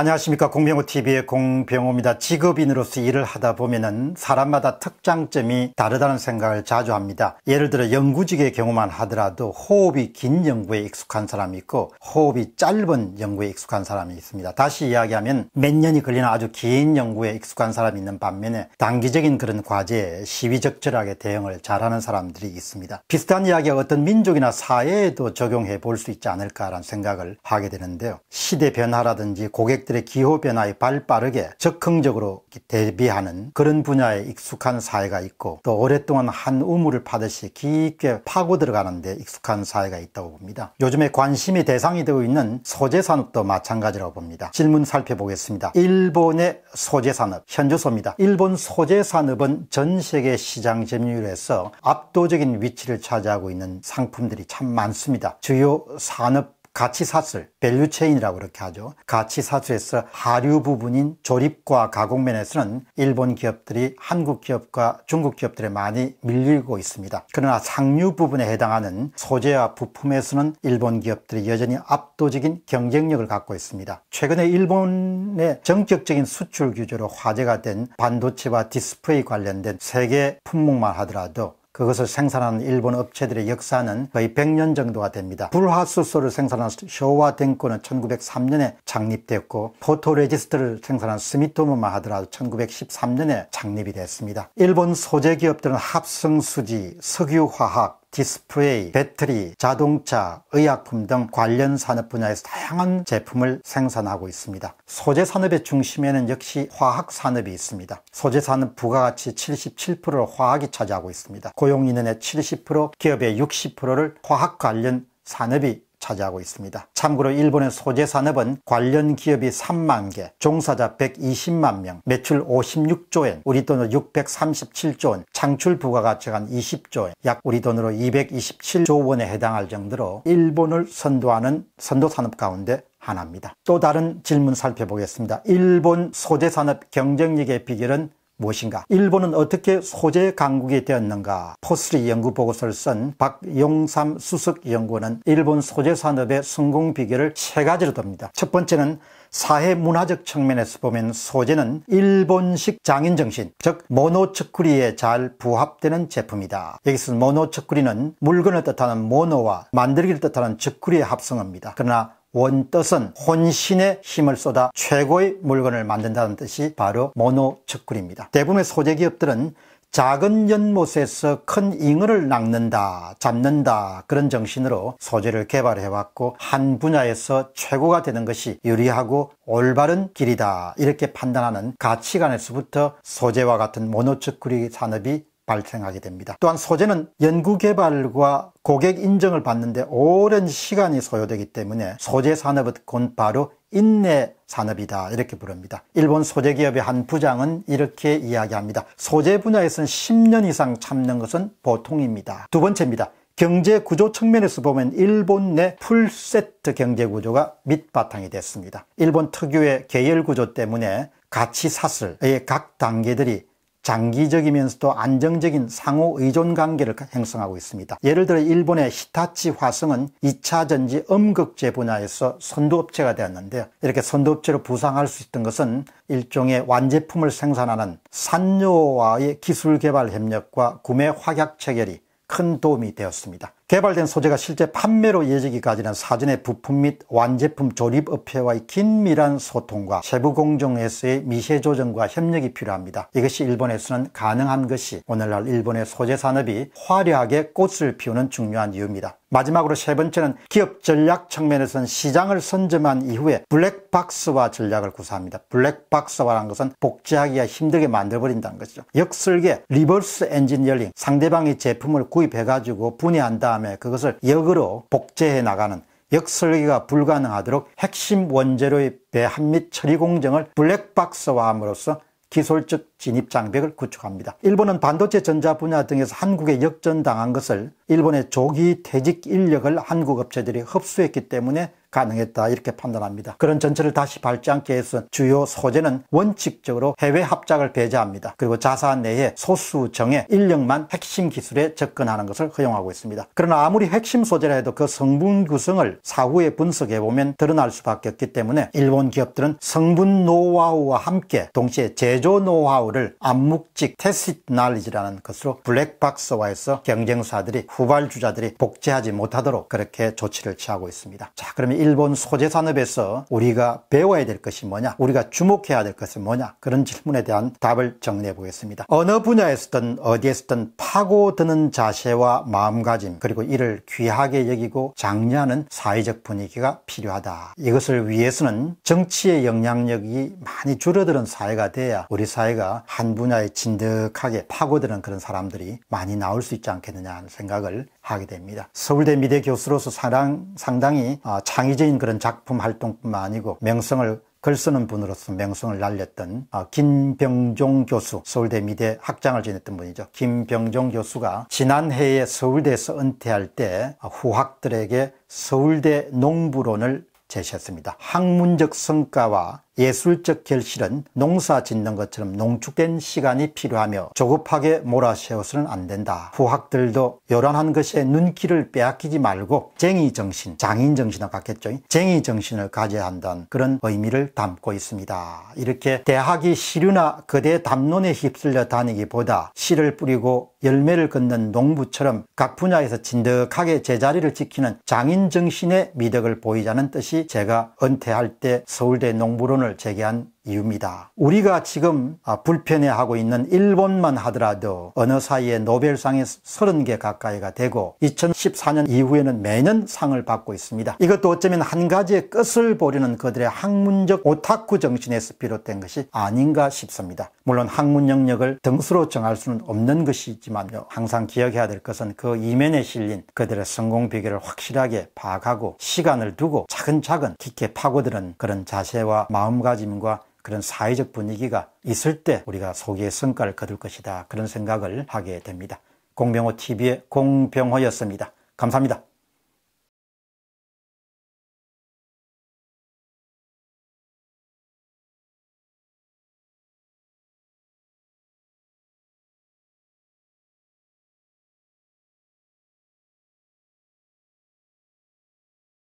안녕하십니까 공병호TV의 공병호입니다. 직업인으로서 일을 하다 보면은 사람마다 특장점이 다르다는 생각을 자주 합니다. 예를 들어 연구직의 경우만 하더라도 호흡이 긴 연구에 익숙한 사람이 있고 호흡이 짧은 연구에 익숙한 사람이 있습니다. 다시 이야기하면 몇 년이 걸리는 아주 긴 연구에 익숙한 사람이 있는 반면에 단기적인 그런 과제에 시위적절하게 대응을 잘하는 사람들이 있습니다. 비슷한 이야기가 어떤 민족이나 사회에도 적용해 볼 수 있지 않을까라는 생각을 하게 되는데요. 시대 변화라든지 고객 고객들의 기후변화에 발빠르게 적극적으로 대비하는 그런 분야에 익숙한 사회가 있고 또 오랫동안 한 우물을 파듯이 깊게 파고 들어가는 데 익숙한 사회가 있다고 봅니다. 요즘에 관심이 대상이 되고 있는 소재산업도 마찬가지라고 봅니다. 질문 살펴보겠습니다. 일본의 소재산업, 현주소입니다. 일본 소재산업은 전 세계 시장 점유율에서 압도적인 위치를 차지하고 있는 상품들이 참 많습니다. 주요 산업 가치사슬, 밸류체인이라고 그렇게 하죠. 가치사슬에서 하류 부분인 조립과 가공면에서는 일본 기업들이 한국 기업과 중국 기업들에 많이 밀리고 있습니다. 그러나 상류 부분에 해당하는 소재와 부품에서는 일본 기업들이 여전히 압도적인 경쟁력을 갖고 있습니다. 최근에 일본의 전격적인 수출 규제로 화제가 된 반도체와 디스플레이 관련된 세계 품목만 하더라도 그것을 생산하는 일본 업체들의 역사는 거의 100년 정도가 됩니다. 불화수소를 생산한 쇼와 덴코는 1903년에 창립됐고 포토레지스트를 생산한 스미토모마 하더라도 1913년에 창립이 됐습니다. 일본 소재 기업들은 합성수지, 석유화학, 디스플레이, 배터리, 자동차, 의약품 등 관련 산업 분야에서 다양한 제품을 생산하고 있습니다. 소재 산업의 중심에는 역시 화학 산업이 있습니다. 소재 산업 부가가치 77%를 화학이 차지하고 있습니다. 고용인원의 70%, 기업의 60%를 화학 관련 산업이 차지하고 있습니다. 참고로 일본의 소재 산업은 관련 기업이 3만 개, 종사자 120만 명, 매출 56조엔, 우리 돈으로 637조원, 창출 부가가치가 20조엔, 약 우리 돈으로 227조 원에 해당할 정도로 일본을 선도하는 선도 산업 가운데 하나입니다. 또 다른 질문 살펴보겠습니다. 일본 소재 산업 경쟁력의 비결은 무엇인가? 일본은 어떻게 소재 강국이 되었는가? 포스리 연구 보고서를 쓴 박용삼 수석 연구원은 일본 소재 산업의 성공 비결을 세 가지로 듭니다. 첫 번째는 사회 문화적 측면에서 보면 소재는 일본식 장인 정신, 즉 모노츠쿠리에 잘 부합되는 제품이다. 여기서 모노츠쿠리는 물건을 뜻하는 모노와 만들기를 뜻하는 츠쿠리의 합성어입니다. 그러나 원뜻은 혼신의 힘을 쏟아 최고의 물건을 만든다는 뜻이 바로 모노척굴입니다. 대부분의 소재 기업들은 작은 연못에서 큰 잉어를 낚는다, 잡는다 그런 정신으로 소재를 개발해왔고 한 분야에서 최고가 되는 것이 유리하고 올바른 길이다 이렇게 판단하는 가치관에서부터 소재와 같은 모노척구리 산업이 발생하게 됩니다. 또한 소재는 연구개발과 고객 인정을 받는데 오랜 시간이 소요되기 때문에 소재 산업은 곧 바로 인내 산업이다 이렇게 부릅니다. 일본 소재기업의 한 부장은 이렇게 이야기합니다. 소재 분야에선 10년 이상 참는 것은 보통입니다. 두 번째입니다. 경제 구조 측면에서 보면 일본 내 풀세트 경제 구조가 밑바탕이 됐습니다. 일본 특유의 계열 구조 때문에 가치 사슬의 각 단계들이 장기적이면서도 안정적인 상호 의존 관계를 형성하고 있습니다. 예를 들어 일본의 히타치 화성은 2차 전지 음극재 분야에서 선두업체가 되었는데 이렇게 선두업체로 부상할 수 있던 것은 일종의 완제품을 생산하는 산요와의 기술 개발 협력과 구매 확약 체결이 큰 도움이 되었습니다. 개발된 소재가 실제 판매로 예정이기까지는사전에 부품 및 완제품 조립업체와의 긴밀한 소통과 세부 공정에서의 미세 조정과 협력이 필요합니다. 이것이 일본에서는 가능한 것이 오늘날 일본의 소재 산업이 화려하게 꽃을 피우는 중요한 이유입니다. 마지막으로 세 번째는 기업 전략 측면에서는 시장을 선점한 이후에 블랙박스와 전략을 구사합니다. 블랙박스화란 것은 복제하기가 힘들게 만들어버린다는 것이죠. 역설계, 리버스 엔지니어링, 상대방의 제품을 구입해가지고 분해한다 다음에 그것을 역으로 복제해 나가는 역설기가 불가능하도록 핵심 원재료의 배합 및 처리 공정을 블랙박스화함으로써 기술적 진입 장벽을 구축합니다. 일본은 반도체 전자 분야 등에서 한국에 역전당한 것을 일본의 조기 퇴직 인력을 한국 업체들이 흡수했기 때문에 가능했다 이렇게 판단합니다. 그런 전체를 다시 밟지 않게 해서 주요 소재는 원칙적으로 해외 합작을 배제합니다. 그리고 자사 내에 소수 정의 인력만 핵심 기술에 접근하는 것을 허용하고 있습니다. 그러나 아무리 핵심 소재라 해도 그 성분 구성을 사후에 분석해보면 드러날 수밖에 없기 때문에 일본 기업들은 성분 노하우와 함께 동시에 제조 노하우를 암묵직 테스트 날리지라는 것으로 블랙박스와해서 경쟁사들이 후발주자들이 복제하지 못하도록 그렇게 조치를 취하고 있습니다. 자 그러면 일본 소재 산업에서 우리가 배워야 될 것이 뭐냐 우리가 주목해야 될 것은 뭐냐 그런 질문에 대한 답을 정리해 보겠습니다 어느 분야에서든 어디에서든 파고드는 자세와 마음가짐 그리고 이를 귀하게 여기고 장려하는 사회적 분위기가 필요하다 이것을 위해서는 정치의 영향력이 많이 줄어드는 사회가 돼야 우리 사회가 한 분야에 진득하게 파고드는 그런 사람들이 많이 나올 수 있지 않겠느냐 하는 생각을 하게 됩니다. 서울대 미대 교수로서 사랑, 상당히 아, 창의적인 그런 작품 활동뿐만 아니고 명성을 글 쓰는 분으로서 명성을 날렸던 아, 김병종 교수 서울대 미대 학장을 지냈던 분이죠 김병종 교수가 지난해에 서울대에서 은퇴할 때 아, 후학들에게 서울대 농부론을 제시했습니다 학문적 성과와 예술적 결실은 농사 짓는 것처럼 농축된 시간이 필요하며 조급하게 몰아세워서는 안 된다. 후학들도 요란한 것에 눈길을 빼앗기지 말고 쟁의 정신, 장인 정신을 갖겠죠. 쟁의 정신을 가져야 한다는 그런 의미를 담고 있습니다. 이렇게 대학이 시류나 거대 담론에 휩쓸려 다니기보다 씨를 뿌리고 열매를 걷는 농부처럼 각 분야에서 진득하게 제자리를 지키는 장인 정신의 미덕을 보이자는 뜻이 제가 은퇴할 때 서울대 농부론을 제기한 이유입니다. 우리가 지금 아, 불편해하고 있는 일본만 하더라도 어느 사이에 노벨상이 30개 가까이가 되고 2014년 이후에는 매년 상을 받고 있습니다. 이것도 어쩌면 한 가지의 끝을 보려는 그들의 학문적 오타쿠 정신에서 비롯된 것이 아닌가 싶습니다. 물론 학문 영역을 등수로 정할 수는 없는 것이지만요. 항상 기억해야 될 것은 그 이면에 실린 그들의 성공 비결을 확실하게 파악하고 시간을 두고 차근차근 깊게 파고드는 그런 자세와 마음가짐과 그런 사회적 분위기가 있을 때 우리가 소기의 성과를 거둘 것이다. 그런 생각을 하게 됩니다. 공병호 TV의 공병호였습니다. 감사합니다.